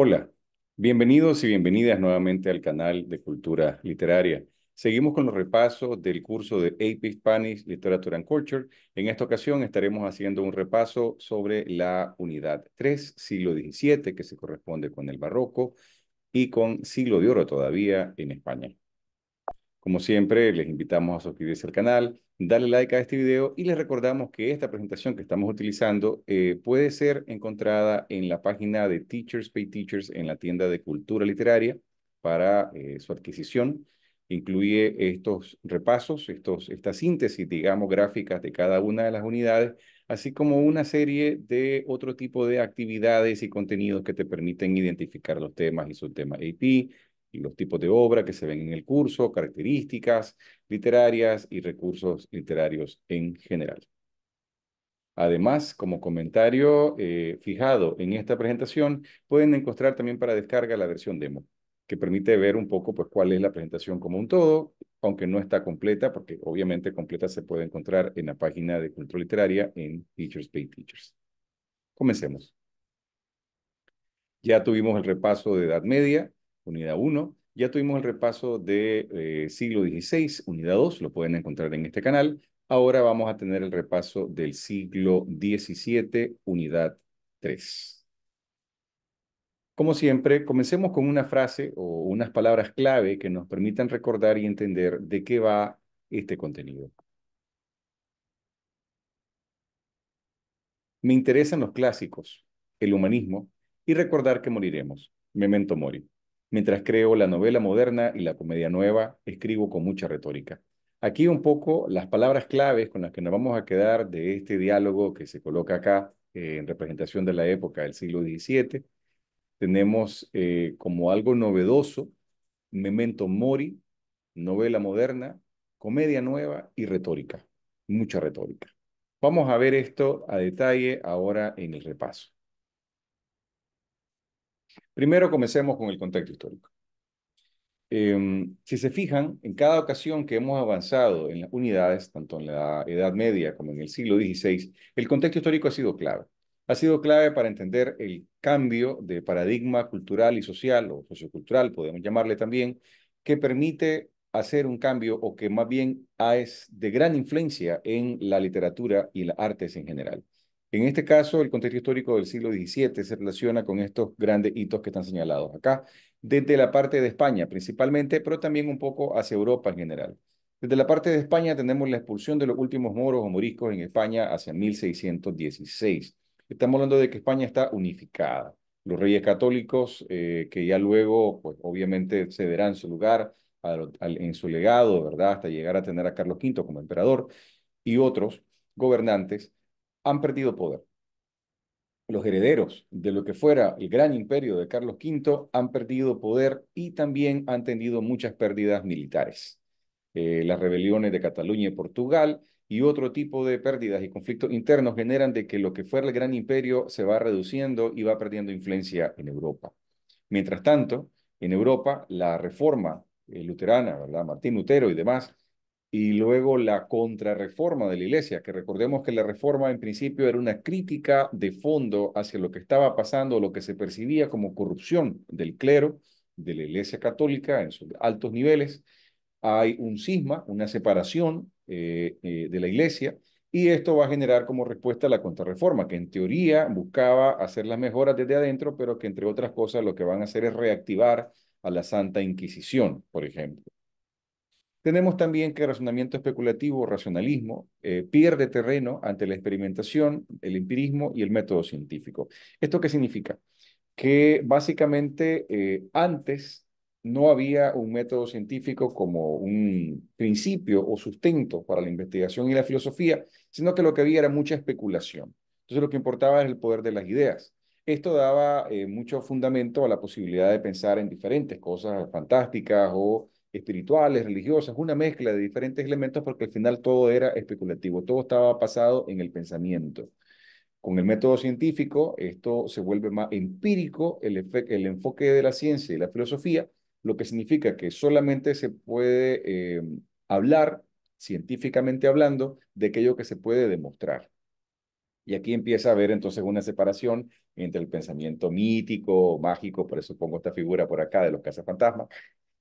Hola, bienvenidos y bienvenidas nuevamente al canal de Cultura Literaria. Seguimos con los repasos del curso de AP Spanish Literature and Culture. En esta ocasión estaremos haciendo un repaso sobre la unidad 3, siglo XVII, que se corresponde con el barroco, y con siglo de oro todavía en España. Como siempre, les invitamos a suscribirse al canal, Dale like a este video y les recordamos que esta presentación que estamos utilizando eh, puede ser encontrada en la página de Teachers Pay Teachers en la tienda de cultura literaria para eh, su adquisición. Incluye estos repasos, estos, esta síntesis, digamos, gráficas de cada una de las unidades, así como una serie de otro tipo de actividades y contenidos que te permiten identificar los temas y tema AP, los tipos de obra que se ven en el curso, características literarias y recursos literarios en general. Además, como comentario eh, fijado en esta presentación, pueden encontrar también para descarga la versión demo, que permite ver un poco pues, cuál es la presentación como un todo, aunque no está completa, porque obviamente completa se puede encontrar en la página de Cultura Literaria en Teachers Pay Teachers. Comencemos. Ya tuvimos el repaso de Edad Media, Unidad 1. Ya tuvimos el repaso de eh, siglo XVI, Unidad 2, lo pueden encontrar en este canal. Ahora vamos a tener el repaso del siglo XVII, Unidad 3. Como siempre, comencemos con una frase o unas palabras clave que nos permitan recordar y entender de qué va este contenido. Me interesan los clásicos, el humanismo y recordar que moriremos. Memento mori. Mientras creo la novela moderna y la comedia nueva, escribo con mucha retórica. Aquí un poco las palabras claves con las que nos vamos a quedar de este diálogo que se coloca acá eh, en representación de la época del siglo XVII. Tenemos eh, como algo novedoso Memento Mori, novela moderna, comedia nueva y retórica, mucha retórica. Vamos a ver esto a detalle ahora en el repaso. Primero comencemos con el contexto histórico. Em, si se fijan, en cada ocasión que hemos avanzado en las unidades, tanto en la Edad Media como en el siglo XVI, el contexto histórico ha sido clave. Ha sido clave para entender el cambio de paradigma cultural y social, o sociocultural, podemos llamarle también, que permite hacer un cambio o que más bien es de gran influencia en la literatura y las artes en general. En este caso, el contexto histórico del siglo XVII se relaciona con estos grandes hitos que están señalados acá, desde la parte de España principalmente, pero también un poco hacia Europa en general. Desde la parte de España tenemos la expulsión de los últimos moros o moriscos en España hacia 1616. Estamos hablando de que España está unificada. Los reyes católicos, eh, que ya luego, pues obviamente, cederán su lugar en su legado, ¿verdad? Hasta llegar a tener a Carlos V como emperador y otros gobernantes, han perdido poder. Los herederos de lo que fuera el gran imperio de Carlos V han perdido poder y también han tenido muchas pérdidas militares. Eh, las rebeliones de Cataluña y Portugal y otro tipo de pérdidas y conflictos internos generan de que lo que fuera el gran imperio se va reduciendo y va perdiendo influencia en Europa. Mientras tanto, en Europa, la reforma eh, luterana, ¿verdad? Martín Lutero y demás, y luego la contrarreforma de la iglesia, que recordemos que la reforma en principio era una crítica de fondo hacia lo que estaba pasando, lo que se percibía como corrupción del clero, de la iglesia católica en sus altos niveles. Hay un cisma, una separación eh, eh, de la iglesia, y esto va a generar como respuesta la contrarreforma, que en teoría buscaba hacer las mejoras desde adentro, pero que entre otras cosas lo que van a hacer es reactivar a la Santa Inquisición, por ejemplo. Tenemos también que el razonamiento especulativo o racionalismo eh, pierde terreno ante la experimentación, el empirismo y el método científico. ¿Esto qué significa? Que básicamente eh, antes no había un método científico como un principio o sustento para la investigación y la filosofía, sino que lo que había era mucha especulación. Entonces lo que importaba era el poder de las ideas. Esto daba eh, mucho fundamento a la posibilidad de pensar en diferentes cosas fantásticas o espirituales, religiosas, una mezcla de diferentes elementos porque al final todo era especulativo, todo estaba basado en el pensamiento. Con el método científico, esto se vuelve más empírico, el, el enfoque de la ciencia y la filosofía, lo que significa que solamente se puede eh, hablar, científicamente hablando, de aquello que se puede demostrar. Y aquí empieza a haber entonces una separación entre el pensamiento mítico, mágico, por eso pongo esta figura por acá de los cazafantasmas,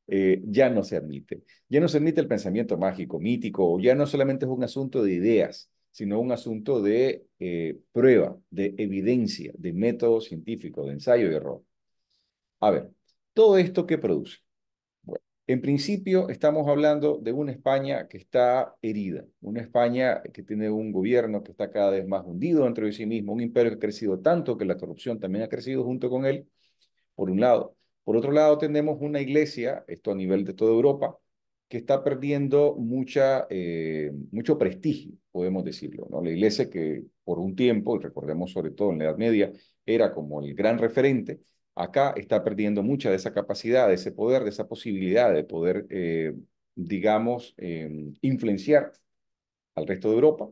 eh, ya no se admite. Ya no se admite el pensamiento mágico, mítico, o ya no solamente es un asunto de ideas, sino un asunto de eh, prueba, de evidencia, de método científico, de ensayo y error. A ver, ¿todo esto que produce? en principio estamos hablando de una España que está herida, una España que tiene un gobierno que está cada vez más hundido dentro de sí mismo, un imperio que ha crecido tanto que la corrupción también ha crecido junto con él, por un lado por otro lado, tenemos una iglesia, esto a nivel de toda Europa, que está perdiendo mucha, eh, mucho prestigio, podemos decirlo. ¿no? La iglesia que por un tiempo, recordemos sobre todo en la Edad Media, era como el gran referente, acá está perdiendo mucha de esa capacidad, de ese poder, de esa posibilidad de poder, eh, digamos, eh, influenciar al resto de Europa.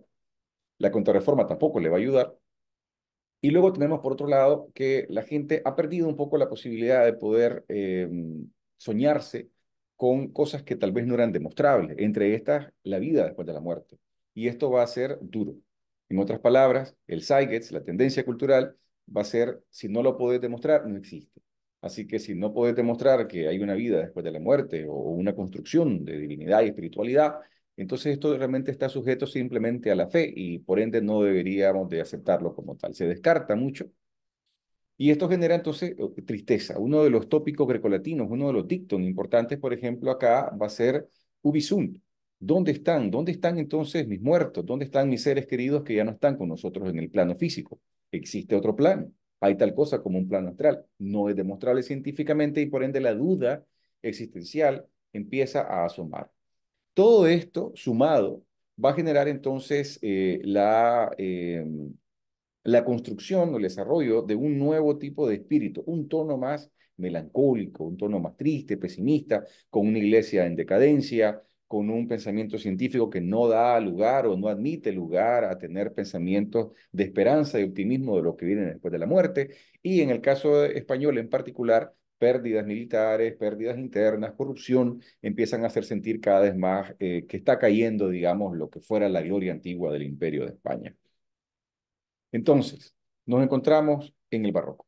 La contrarreforma tampoco le va a ayudar. Y luego tenemos, por otro lado, que la gente ha perdido un poco la posibilidad de poder em, soñarse con cosas que tal vez no eran demostrables, entre estas la vida después de la muerte. Y esto va a ser duro. En otras palabras, el Zeitgeist, la tendencia cultural, va a ser, si no lo podés demostrar, no existe. Así que si no podés demostrar que hay una vida después de la muerte o una construcción de divinidad y espiritualidad, entonces esto realmente está sujeto simplemente a la fe y por ende no deberíamos de aceptarlo como tal. Se descarta mucho. Y esto genera entonces eh, tristeza. Uno de los tópicos grecolatinos, uno de los dictos importantes, por ejemplo, acá va a ser Ubisum. ¿Dónde están? ¿Dónde están entonces mis muertos? ¿Dónde están mis seres queridos que ya no están con nosotros en el plano físico? Existe otro plano. Hay tal cosa como un plano astral. No es demostrable científicamente y por ende la duda existencial empieza a asomar. Todo esto sumado va a generar entonces eh, la, em, la construcción o el desarrollo de un nuevo tipo de espíritu, un tono más melancólico, un tono más triste, pesimista, con una iglesia en decadencia, con un pensamiento científico que no da lugar o no admite lugar a tener pensamientos de esperanza y optimismo de lo que viene después de la muerte. Y en el caso español en particular, pérdidas militares, pérdidas internas, corrupción, empiezan a hacer sentir cada vez más eh, que está cayendo, digamos, lo que fuera la gloria antigua del imperio de España. Entonces, nos encontramos en el barroco.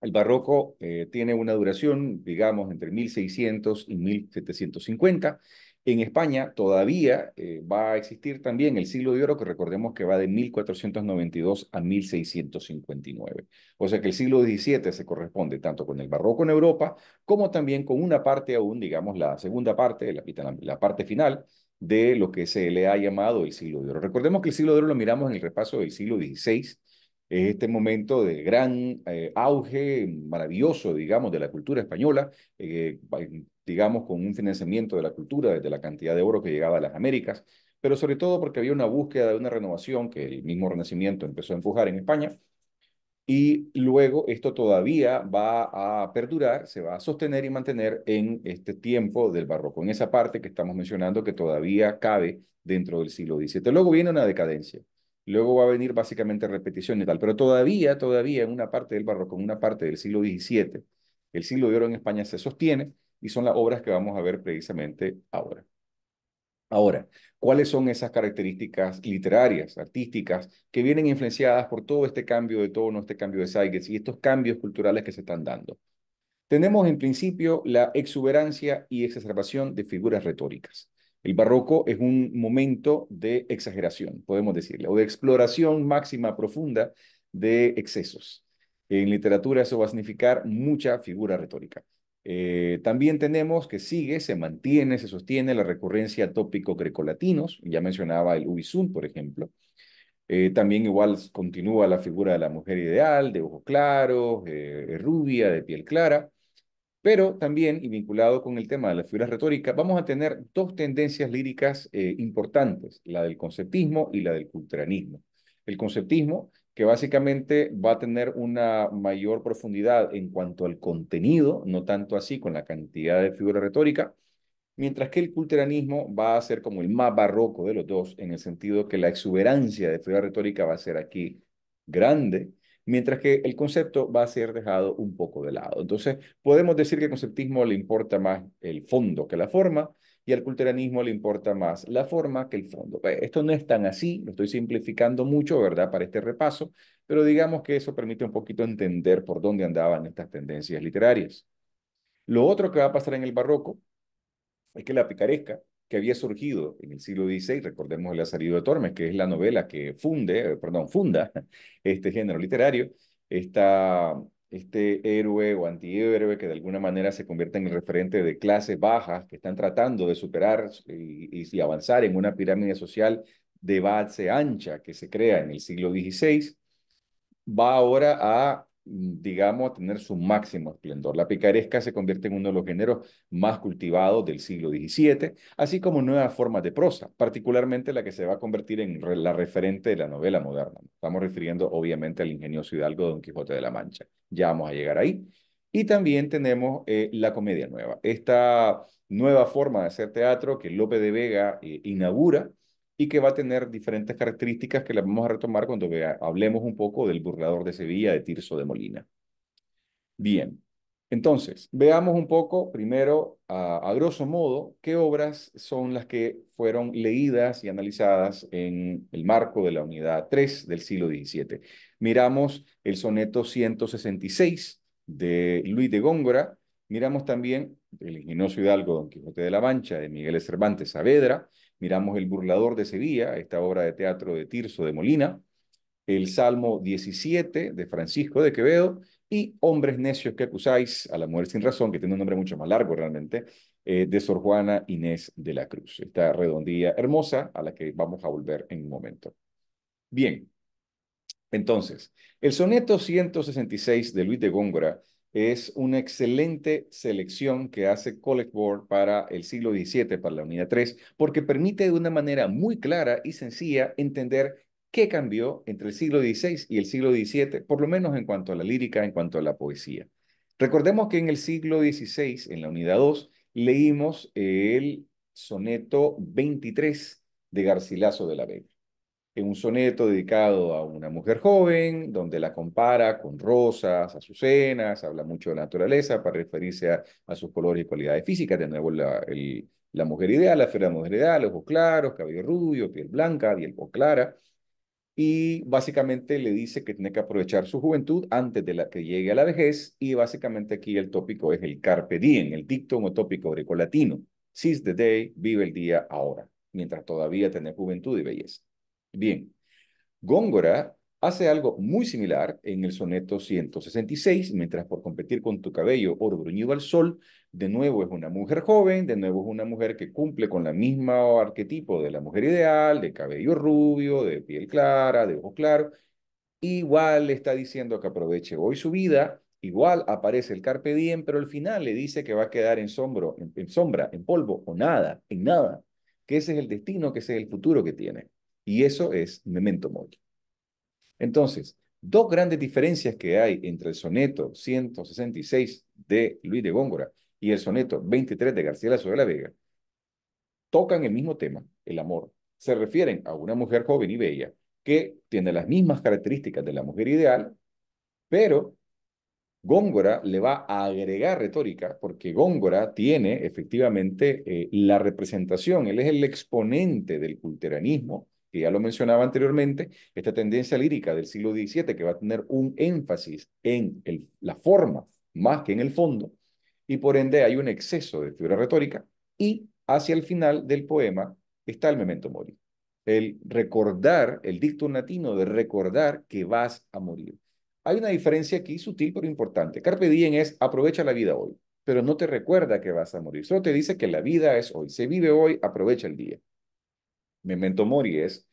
El barroco eh, tiene una duración, digamos, entre 1600 y 1750. En España todavía eh, va a existir también el siglo de oro, que recordemos que va de 1492 a 1659. O sea que el siglo XVII se corresponde tanto con el barroco en Europa como también con una parte aún, digamos, la segunda parte, la, la parte final de lo que se le ha llamado el siglo de oro. Recordemos que el siglo de oro lo miramos en el repaso del siglo XVI es este momento de gran eh, auge, maravilloso, digamos, de la cultura española, eh, digamos, con un financiamiento de la cultura desde la cantidad de oro que llegaba a las Américas, pero sobre todo porque había una búsqueda de una renovación que el mismo Renacimiento empezó a empujar en España. Y luego esto todavía va a perdurar, se va a sostener y mantener en este tiempo del barroco, en esa parte que estamos mencionando que todavía cabe dentro del siglo XVII. Luego viene una decadencia. Luego va a venir básicamente repetición y tal, pero todavía, todavía en una parte del barroco, en una parte del siglo XVII, el siglo de oro en España se sostiene y son las obras que vamos a ver precisamente ahora. Ahora, ¿cuáles son esas características literarias, artísticas, que vienen influenciadas por todo este cambio de tono, este cambio de siglos y estos cambios culturales que se están dando? Tenemos en principio la exuberancia y exacerbación de figuras retóricas. El barroco es un momento de exageración, podemos decirle, o de exploración máxima profunda de excesos. En literatura eso va a significar mucha figura retórica. Eh, también tenemos que sigue, se mantiene, se sostiene la recurrencia a tópicos grecolatinos, ya mencionaba el Ubisum, por ejemplo. Eh, también igual continúa la figura de la mujer ideal, de ojos claros, eh, rubia, de piel clara. Pero también, y vinculado con el tema de la figuras retórica, vamos a tener dos tendencias líricas eh, importantes, la del conceptismo y la del culturanismo. El conceptismo, que básicamente va a tener una mayor profundidad en cuanto al contenido, no tanto así con la cantidad de figura retórica, mientras que el culteranismo va a ser como el más barroco de los dos, en el sentido que la exuberancia de figura retórica va a ser aquí grande, mientras que el concepto va a ser dejado un poco de lado. Entonces, podemos decir que al conceptismo le importa más el fondo que la forma, y al culteranismo le importa más la forma que el fondo. Eh, esto no es tan así, lo estoy simplificando mucho, ¿verdad?, para este repaso, pero digamos que eso permite un poquito entender por dónde andaban estas tendencias literarias. Lo otro que va a pasar en el barroco es que la picaresca que había surgido en el siglo XVI, recordemos el Lazarillo de Tormes, que es la novela que funde, perdón, funda este género literario, este héroe o antihéroe que de alguna manera se convierte en el referente de clases bajas que están tratando de superar y, y avanzar en una pirámide social de base ancha que se crea en el siglo XVI, va ahora a digamos, a tener su máximo esplendor. La picaresca se convierte en uno de los géneros más cultivados del siglo XVII, así como nuevas formas de prosa, particularmente la que se va a convertir en la referente de la novela moderna. Estamos refiriendo, obviamente, al ingenioso hidalgo Don Quijote de la Mancha. Ya vamos a llegar ahí. Y también tenemos eh, la comedia nueva, esta nueva forma de hacer teatro que Lope de Vega eh, inaugura y que va a tener diferentes características que las vamos a retomar cuando hablemos un poco del burlador de Sevilla de Tirso de Molina. Bien, entonces, veamos un poco primero, a, grosso modo, qué obras son las que fueron leídas y analizadas en el marco de la unidad 3 del siglo XVII. Miramos el soneto 166 de Luis de Góngora, miramos también el ingenioso hidalgo Don Quijote de la Mancha de Miguel Cervantes Saavedra, miramos El Burlador de Sevilla, esta obra de teatro de Tirso de Molina, el Salmo 17 de Francisco de Quevedo y Hombres necios que acusáis a la mujer sin razón, que tiene un nombre mucho más largo realmente, eh, de Sor Juana Inés de la Cruz. Esta redondilla hermosa a la que vamos a volver en un momento. Bien, entonces, el soneto 166 de Luis de Góngora es una excelente selección que hace College Board para el siglo XVII, para la unidad 3, porque permite de una manera muy clara y sencilla entender qué cambió entre el siglo XVI y el siglo XVII, por lo menos en cuanto a la lírica, en cuanto a la poesía. Recordemos que en el siglo XVI, en la unidad 2, leímos el soneto 23 de Garcilaso de la Vega un soneto dedicado a una mujer joven, donde la compara con rosas, azucenas, habla mucho de naturaleza para referirse a, sus colores y cualidades físicas, de nuevo la, la mujer ideal, la esfera mujer ideal, ojos claros, cabello rubio, piel blanca, piel clara, y básicamente le dice que tiene que aprovechar su juventud antes de que llegue a la vejez, y básicamente aquí el tópico es el carpe diem, el dictum o tópico grecolatino, seize the day, vive el día ahora, mientras todavía tiene juventud y belleza. Bien, Góngora hace algo muy similar en el soneto 166, mientras por competir con tu cabello oro bruñido al sol, de nuevo es una mujer joven, de nuevo es una mujer que cumple con la misma arquetipo de la mujer ideal, de cabello rubio, de piel clara, de ojos claros. Igual le está diciendo que aproveche hoy su vida, igual aparece el carpe diem, pero al final le dice que va a quedar en, en, en sombra, en polvo o nada, en nada, que ese es el destino, que ese es el futuro que tiene. Y eso es memento mori. Entonces, dos grandes diferencias que hay entre el soneto 166 de Luis de Góngora y el soneto 23 de García de la Vega tocan el mismo tema, el amor. Se refieren a una mujer joven y bella que tiene las mismas características de la mujer ideal, pero Góngora le va a agregar retórica porque Góngora tiene efectivamente eh, la representación, él es el exponente del culteranismo que ya lo mencionaba anteriormente, esta tendencia lírica del siglo XVII que va a tener un énfasis en la forma más que en el fondo, y por ende hay un exceso de fibra retórica, y hacia el final del poema está el memento mori, el recordar, el dicto latino de recordar que vas a morir. Hay una diferencia aquí sutil pero importante. Carpe diem es aprovecha la vida hoy, pero no te recuerda que vas a morir, solo te dice que la vida es hoy, se vive hoy, aprovecha el día. Memento mori es,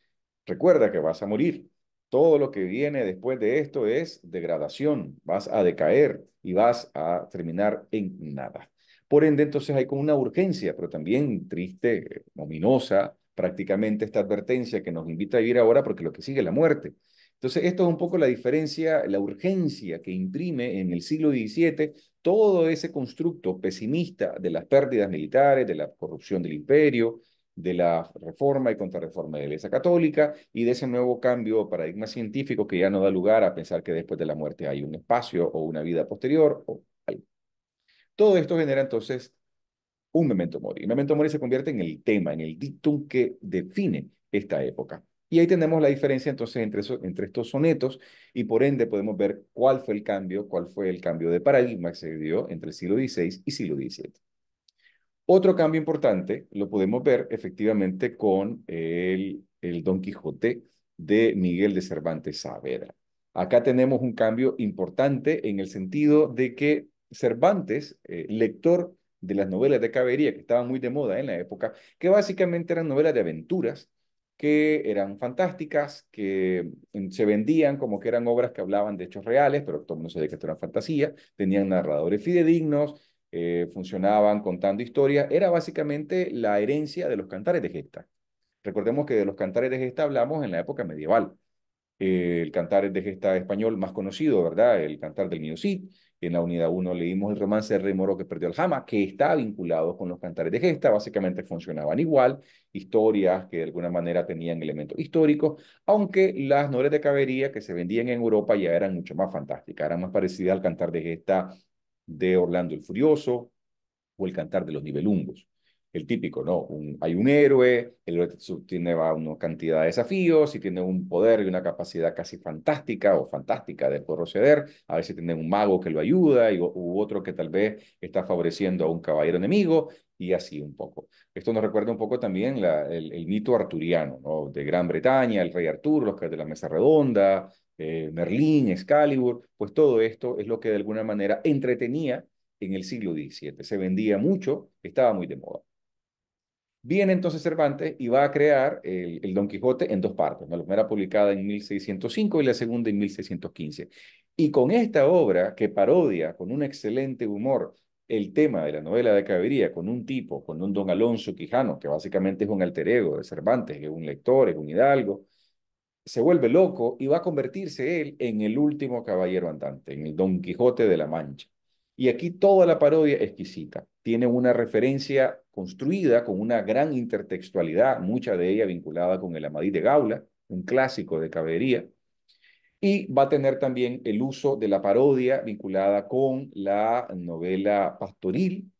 recuerda que vas a morir. Todo lo que viene después de esto es degradación, vas a decaer y vas a terminar en nada. Por ende, entonces hay como una urgencia, pero también triste, ominosa, prácticamente esta advertencia que nos invita a vivir ahora porque lo que sigue es la muerte. Entonces, esto es un poco la diferencia, la urgencia que imprime en el siglo XVII todo ese constructo pesimista de las pérdidas militares, de la corrupción del imperio, de la reforma y contrarreforma de la Iglesia Católica y de ese nuevo cambio paradigma científico que ya no da lugar a pensar que después de la muerte hay un espacio o una vida posterior o algo. Todo esto genera entonces un memento mori. El memento mori se convierte en el tema, en el dictum que define esta época. Y ahí tenemos la diferencia entonces entre, entre estos sonetos y por ende podemos ver cuál fue el cambio, cuál fue el cambio de paradigma que se dio entre el siglo XVI y siglo XVII. Otro cambio importante lo podemos ver efectivamente con el, Don Quijote de Miguel de Cervantes Saavedra. Acá tenemos un cambio importante en el sentido de que Cervantes, eh, lector de las novelas de caballería que estaban muy de moda en la época, que básicamente eran novelas de aventuras, que eran fantásticas, que mm, se vendían como que eran obras que hablaban de hechos reales, pero todo el mundo sabía que esto era fantasía, tenían narradores fidedignos, eh, funcionaban contando historias, era básicamente la herencia de los cantares de gesta. Recordemos que de los cantares de gesta hablamos en la época medieval. Eh, el cantar de gesta español más conocido, ¿verdad? El cantar del cid En la unidad 1 leímos el romance de Rey que perdió el Jama, que está vinculado con los cantares de gesta. Básicamente funcionaban igual, historias que de alguna manera tenían elementos históricos, aunque las novelas de cabería que se vendían en Europa ya eran mucho más fantásticas, eran más parecidas al cantar de gesta de Orlando el Furioso o el cantar de los Nivelungos. El típico, ¿no? hay un héroe, el héroe tiene una cantidad de desafíos y tiene un poder y una capacidad casi fantástica o fantástica de proceder. A veces tiene un mago que lo ayuda y, u otro que tal vez está favoreciendo a un caballero enemigo y así un poco. Esto nos recuerda un poco también el, mito arturiano, ¿no? De Gran Bretaña, el rey Arturo, los que de la mesa redonda, eh, Merlín, Excalibur, pues todo esto es lo que de alguna manera entretenía en el siglo XVII. Se vendía mucho, estaba muy de moda. Viene entonces Cervantes y va a crear el, Don Quijote en dos partes, la primera publicada en 1605 y la segunda en 1615. Y con esta obra que parodia con un excelente humor el tema de la novela de caballería con un tipo, con un don Alonso Quijano, que básicamente es un alter ego de Cervantes, es un lector, es un hidalgo, se vuelve loco y va a convertirse él en el último caballero andante, en el Don Quijote de la Mancha. Y aquí toda la parodia exquisita. Tiene una referencia construida con una gran intertextualidad, mucha de ella vinculada con el Amadís de Gaula, un clásico de caballería. Y va a tener también el uso de la parodia vinculada con la novela pastoril,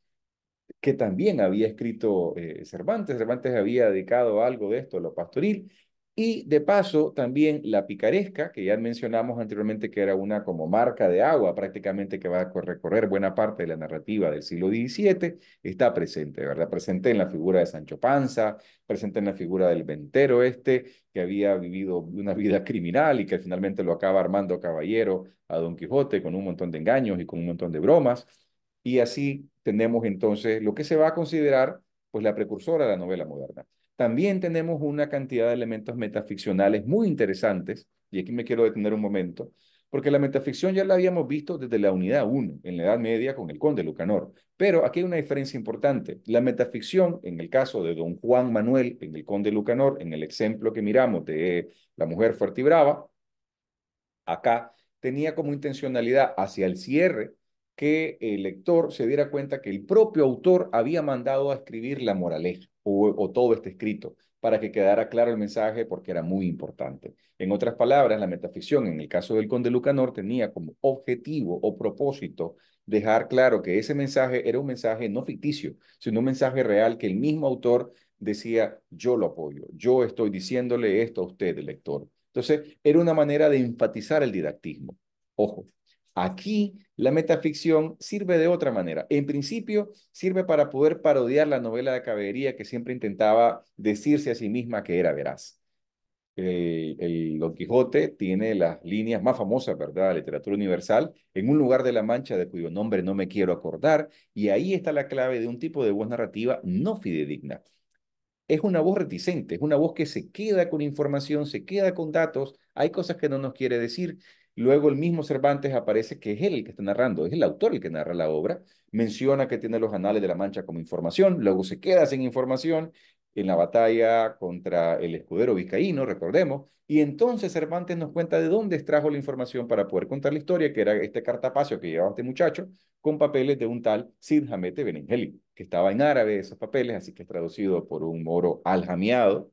que también había escrito eh, Cervantes. Cervantes había dedicado algo de esto a lo pastoril y de paso, también la picaresca, que ya mencionamos anteriormente que era una como marca de agua prácticamente que va a recorrer buena parte de la narrativa del siglo XVII, está presente, ¿verdad? Presente en la figura de Sancho Panza, presente en la figura del ventero este, que había vivido una vida criminal y que finalmente lo acaba armando caballero a Don Quijote con un montón de engaños y con un montón de bromas. Y así tenemos entonces lo que se va a considerar pues la precursora de la novela moderna también tenemos una cantidad de elementos metaficcionales muy interesantes, y aquí me quiero detener un momento, porque la metaficción ya la habíamos visto desde la unidad 1, en la Edad Media, con el conde Lucanor. Pero aquí hay una diferencia importante. La metaficción, en el caso de don Juan Manuel, en el conde Lucanor, en el ejemplo que miramos de la mujer fuerte y brava, acá tenía como intencionalidad hacia el cierre que el lector se diera cuenta que el propio autor había mandado a escribir la moraleja o, todo este escrito para que quedara claro el mensaje porque era muy importante. En otras palabras, la metaficción, en el caso del conde Lucanor, tenía como objetivo o propósito dejar claro que ese mensaje era un mensaje no ficticio, sino un mensaje real que el mismo autor decía, yo lo apoyo, yo estoy diciéndole esto a usted, lector. Entonces, era una manera de enfatizar el didactismo. Ojo, Aquí la metaficción sirve de otra manera. En principio, sirve para poder parodiar la novela de caballería que siempre intentaba decirse a sí misma que era veraz. El, Don Quijote tiene las líneas más famosas, ¿verdad?, de la literatura universal, en un lugar de la Mancha de cuyo nombre no me quiero acordar, y ahí está la clave de un tipo de voz narrativa no fidedigna. Es una voz reticente, es una voz que se queda con información, se queda con datos, hay cosas que no nos quiere decir, Luego el mismo Cervantes aparece que es él el que está narrando, es el autor el que narra la obra, menciona que tiene los anales de la Mancha como información, luego se queda sin información en la batalla contra el escudero vizcaíno, recordemos, y entonces Cervantes nos cuenta de dónde extrajo la información para poder contar la historia, que era este cartapacio que llevaba este muchacho con papeles de un tal Sid Hamete Benengeli, que estaba en árabe esos papeles, así que es traducido por un moro aljamiado,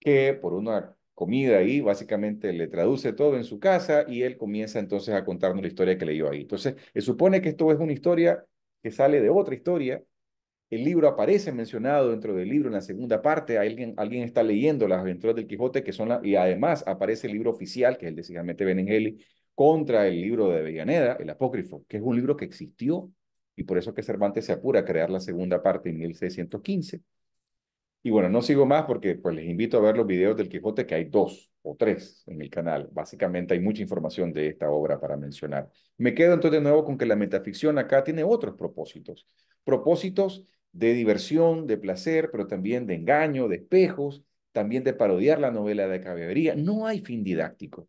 que por una comida ahí, básicamente le traduce todo en su casa y él comienza entonces a contarnos la historia que leyó ahí. Entonces, se supone que esto es una historia que sale de otra historia. El libro aparece mencionado dentro del libro en la segunda parte. Alguien, alguien está leyendo las aventuras del Quijote, que son la, y además aparece el libro oficial, que es el de Sigamete Benengeli, contra el libro de Avellaneda, el apócrifo, que es un libro que existió y por eso que Cervantes se apura a crear la segunda parte en 1615. Y bueno, no sigo más porque pues les invito a ver los videos del Quijote, que hay dos o tres en el canal. Básicamente hay mucha información de esta obra para mencionar. Me quedo entonces de nuevo con que la metaficción acá tiene otros propósitos. Propósitos de diversión, de placer, pero también de engaño, de espejos, también de parodiar la novela de caballería. No hay fin didáctico.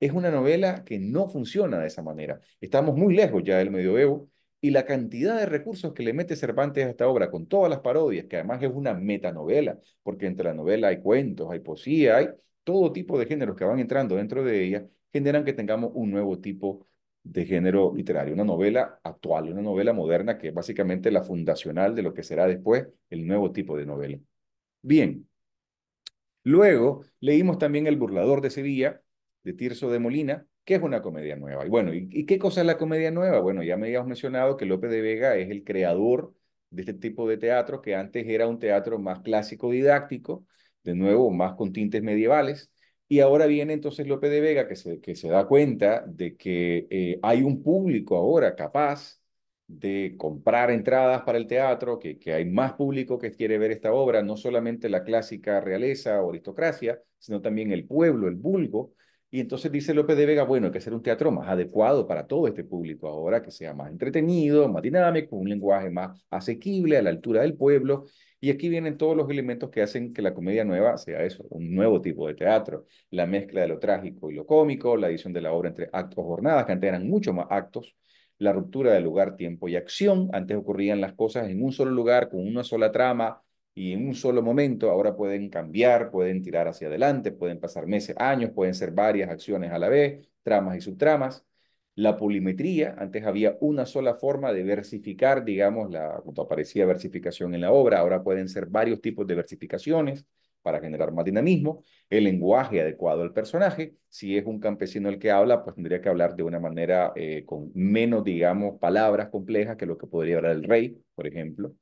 Es una novela que no funciona de esa manera. Estamos muy lejos ya del medioevo y la cantidad de recursos que le mete Cervantes a esta obra, con todas las parodias, que además es una metanovela, porque entre la novela hay cuentos, hay poesía, hay todo tipo de géneros que van entrando dentro de ella, generan que tengamos un nuevo tipo de género literario, una novela actual, una novela moderna que es básicamente la fundacional de lo que será después el nuevo tipo de novela. Bien, luego leímos también El burlador de Sevilla de Tirso de Molina, ¿Qué es una comedia nueva? Y bueno, ¿y, qué cosa es la comedia nueva? Bueno, ya me habíamos mencionado que López de Vega es el creador de este tipo de teatro, que antes era un teatro más clásico didáctico, de nuevo, más con tintes medievales, y ahora viene entonces López de Vega, que se, que se da cuenta de que eh, hay un público ahora capaz de comprar entradas para el teatro, que, que hay más público que quiere ver esta obra, no solamente la clásica realeza o aristocracia, sino también el pueblo, el vulgo, y entonces dice López de Vega, bueno, hay que hacer un teatro más adecuado para todo este público ahora, que sea más entretenido, más dinámico, un lenguaje más asequible, a la altura del pueblo. Y aquí vienen todos los elementos que hacen que la comedia nueva sea eso, un nuevo tipo de teatro, la mezcla de lo trágico y lo cómico, la edición de la obra entre actos jornadas, que antes eran mucho más actos, la ruptura de lugar, tiempo y acción. Antes ocurrían las cosas en un solo lugar, con una sola trama, y en un solo momento ahora pueden cambiar, pueden tirar hacia adelante, pueden pasar meses, años, pueden ser varias acciones a la vez, tramas y subtramas. La polimetría, antes había una sola forma de versificar, digamos, la, cuando aparecía versificación en la obra, ahora pueden ser varios tipos de versificaciones para generar más dinamismo, el lenguaje adecuado al personaje, si es un campesino el que habla, pues tendría que hablar de una manera eh, con menos, digamos, palabras complejas que lo que podría hablar el rey, por ejemplo.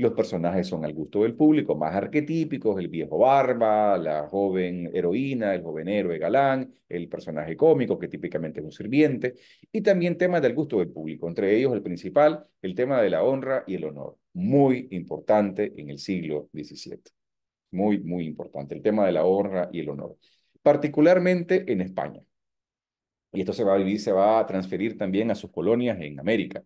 Los personajes son al gusto del público, más arquetípicos, el viejo barba, la joven heroína, el joven héroe galán, el personaje cómico, que típicamente es un sirviente, y también temas del gusto del público, entre ellos el principal, el tema de la honra y el honor, muy importante en el siglo XVII. Muy, muy importante, el tema de la honra y el honor, particularmente en España. Y esto se va a vivir, se va a transferir también a sus colonias en América.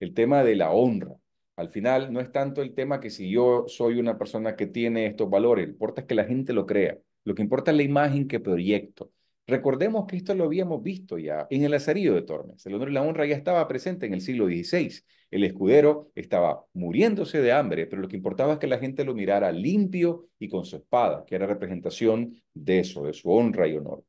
El tema de la honra, al final no es tanto el tema que si yo soy una persona que tiene estos valores, lo que importa es que la gente lo crea, lo que importa es la imagen que proyecto. Recordemos que esto lo habíamos visto ya en el azarío de Tormes. El honor y la honra ya estaba presente en el siglo XVI. El escudero estaba muriéndose de hambre, pero lo que importaba es que la gente lo mirara limpio y con su espada, que era representación de eso, de su honra y honor.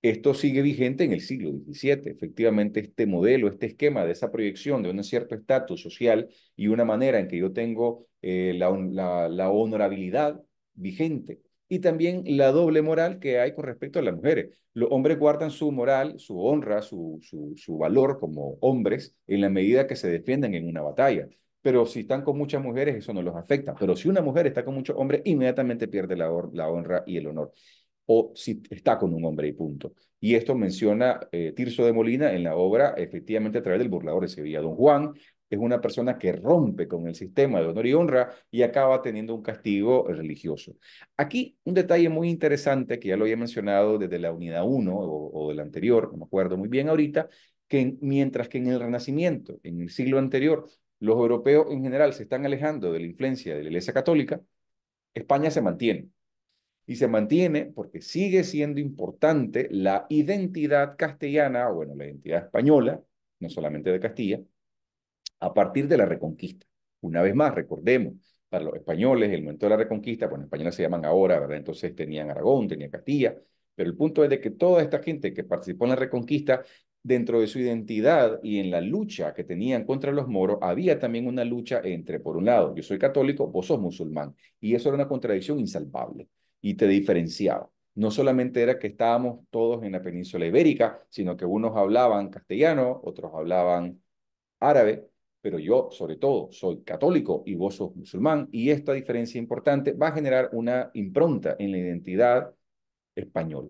Esto sigue vigente en el siglo XVII. Efectivamente, este modelo, este esquema de esa proyección de un cierto estatus social y una manera en que yo tengo eh, la, honorabilidad vigente y también la doble moral que hay con respecto a las mujeres. Los hombres guardan su moral, su honra, su, valor como hombres en la medida que se defienden en una batalla pero si están con muchas mujeres, eso no los afecta. Pero si una mujer está con muchos hombres, inmediatamente pierde la honra y el honor o si está con un hombre y punto. Y esto menciona eh, Tirso de Molina en la obra, efectivamente, a través del burlador de Sevilla. Don Juan es una persona que rompe con el sistema de honor y honra y acaba teniendo un castigo religioso. Aquí un detalle muy interesante que ya lo había mencionado desde la unidad 1 o, o del anterior, no me acuerdo muy bien ahorita, que mientras que en el Renacimiento, en el siglo anterior, los europeos en general se están alejando de la influencia de la Iglesia Católica, España se mantiene y se mantiene porque sigue siendo importante la identidad castellana, o bueno, la identidad española, no solamente de Castilla, a partir de la reconquista. Una vez más, recordemos, para los españoles, el momento de la reconquista, bueno, españoles se llaman ahora, ¿verdad? Entonces tenían Aragón, tenían Castilla, pero el punto es de que toda esta gente que participó en la reconquista, dentro de su identidad y en la lucha que tenían contra los moros, había también una lucha entre, por un lado, yo soy católico, vos sos musulmán, y eso era una contradicción insalvable y te diferenciaba. No solamente era que estábamos todos en la península ibérica, sino que unos hablaban castellano, otros hablaban árabe, pero yo sobre todo soy católico y vos sos musulmán, y esta diferencia importante va a generar una impronta en la identidad española.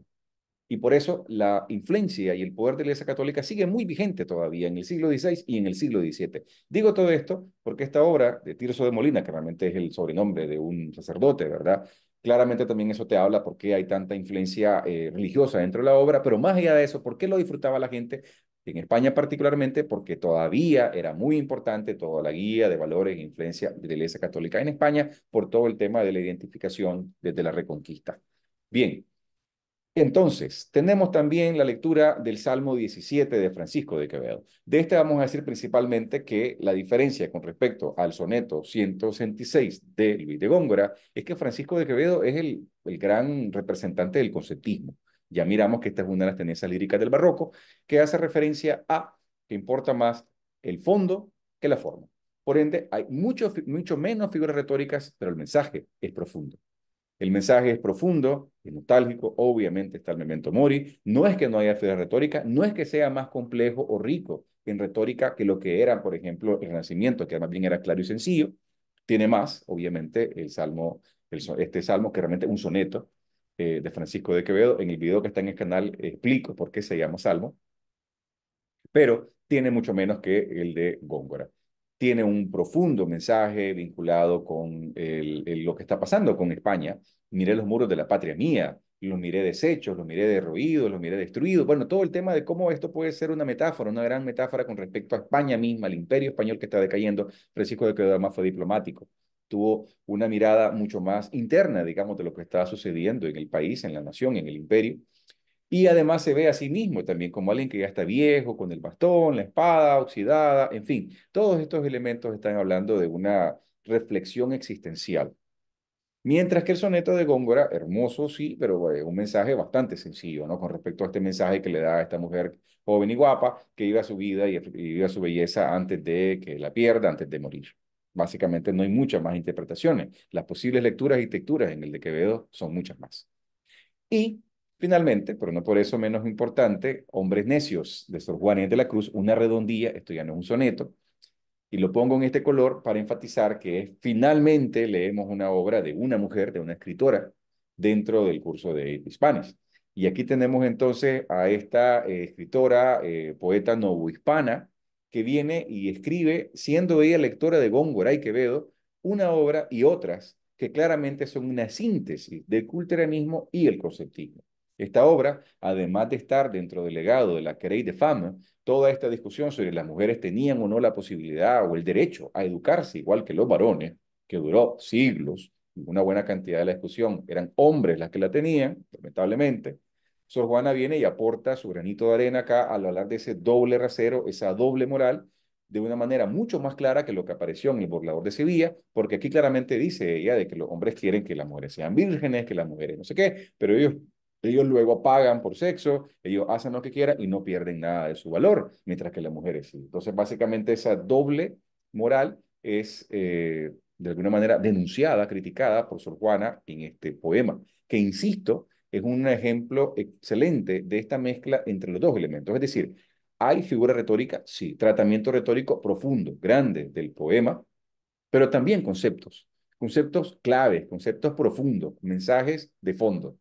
Y por eso la influencia y el poder de la Iglesia Católica sigue muy vigente todavía en el siglo XVI y en el siglo XVII. Digo todo esto porque esta obra de Tirso de Molina, que realmente es el sobrenombre de un sacerdote, ¿verdad? Claramente también eso te habla por qué hay tanta influencia eh, religiosa dentro de la obra, pero más allá de eso, ¿por qué lo disfrutaba la gente? En España particularmente, porque todavía era muy importante toda la guía de valores e influencia de la Iglesia Católica en España por todo el tema de la identificación desde la Reconquista. Bien, entonces, tenemos también la lectura del Salmo 17 de Francisco de Quevedo. De este vamos a decir principalmente que la diferencia con respecto al soneto 166 de Luis de Góngora es que Francisco de Quevedo es el, gran representante del conceptismo. Ya miramos que esta es una de las tendencias líricas del barroco que hace referencia a que importa más el fondo que la forma. Por ende, hay mucho, mucho menos figuras retóricas, pero el mensaje es profundo. El mensaje es profundo es nostálgico, obviamente está el memento mori. No es que no haya de retórica, no es que sea más complejo o rico en retórica que lo que era, por ejemplo, el Renacimiento, que más bien era claro y sencillo. Tiene más, obviamente, el salmo, este salmo que realmente es un soneto eh, de Francisco de Quevedo. En el video que está en el canal eh, explico por qué se llama salmo, pero tiene mucho menos que el de Góngora tiene un profundo mensaje vinculado con lo que está pasando con España. Miré los muros de la patria mía, los miré deshechos, los miré derruidos, los miré destruidos. Bueno, todo el tema de cómo esto puede ser una metáfora, una gran metáfora con respecto a España misma, al imperio español que está decayendo. Francisco de Quedama fue diplomático. Tuvo una mirada mucho más interna, digamos, de lo que estaba sucediendo en el país, en la nación, en el imperio. Y además se ve a sí mismo también como alguien que ya está viejo, con el bastón, la espada oxidada, en fin, todos estos elementos están hablando de una reflexión existencial. Mientras que el soneto de Góngora, hermoso sí, pero eh, un mensaje bastante sencillo, ¿no? Con respecto a este mensaje que le da a esta mujer joven y guapa que iba a su vida y, vive su belleza antes de que la pierda, antes de morir. Básicamente no hay muchas más interpretaciones. Las posibles lecturas y texturas en el de Quevedo son muchas más. Y Finalmente, pero no por eso menos importante, Hombres Necios de Sor Juanes de la Cruz, una redondilla, esto ya no es un soneto, y lo pongo en este color para enfatizar que finalmente leemos una obra de una mujer, de una escritora, dentro del curso de hispanes Y aquí tenemos entonces a esta eh, escritora, eh, poeta novohispana, que viene y escribe, siendo ella lectora de Góngora y Quevedo, una obra y otras que claramente son una síntesis del culteranismo y el conceptismo. Esta obra, además de estar dentro del legado de la Querelle de Fama, toda esta discusión sobre las mujeres tenían o no la posibilidad o el derecho a educarse igual que los varones, que duró siglos, una buena cantidad de la discusión eran hombres las que la tenían, lamentablemente. Sor Juana viene y aporta su granito de arena acá al hablar de ese doble rasero, esa doble moral, de una manera mucho más clara que lo que apareció en el burlador de Sevilla, porque aquí claramente dice ella de que los hombres quieren que las mujeres sean vírgenes, que las mujeres no sé qué, pero ellos ellos luego pagan por sexo, ellos hacen lo que quieran y no pierden nada de su valor, mientras que las mujeres sí. Entonces, básicamente esa doble moral es, eh, de alguna manera, denunciada, criticada por Sor Juana en este poema, que, insisto, es un ejemplo excelente de esta mezcla entre los dos elementos. Es decir, hay figura retórica, sí, tratamiento retórico profundo, grande del poema, pero también conceptos, conceptos claves, conceptos profundos, mensajes de fondo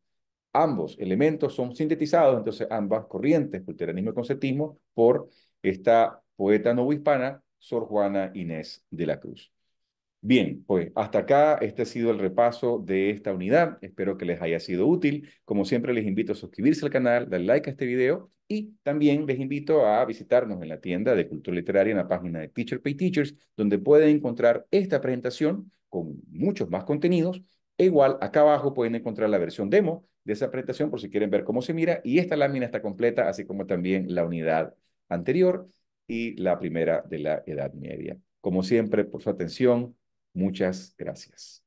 ambos elementos son sintetizados, entonces ambas corrientes, culteranismo y conceptismo, por esta poeta hispana, Sor Juana Inés de la Cruz. Bien, pues hasta acá este ha sido el repaso de esta unidad. Espero que les haya sido útil. Como siempre, les invito a suscribirse al canal, dar like a este video y también les invito a visitarnos en la tienda de Cultura Literaria en la página de Teacher Pay Teachers, donde pueden encontrar esta presentación con muchos más contenidos. E igual, acá abajo pueden encontrar la versión demo de esa presentación por si quieren ver cómo se mira. Y esta lámina está completa, así como también la unidad anterior y la primera de la Edad Media. Como siempre, por su atención, muchas gracias.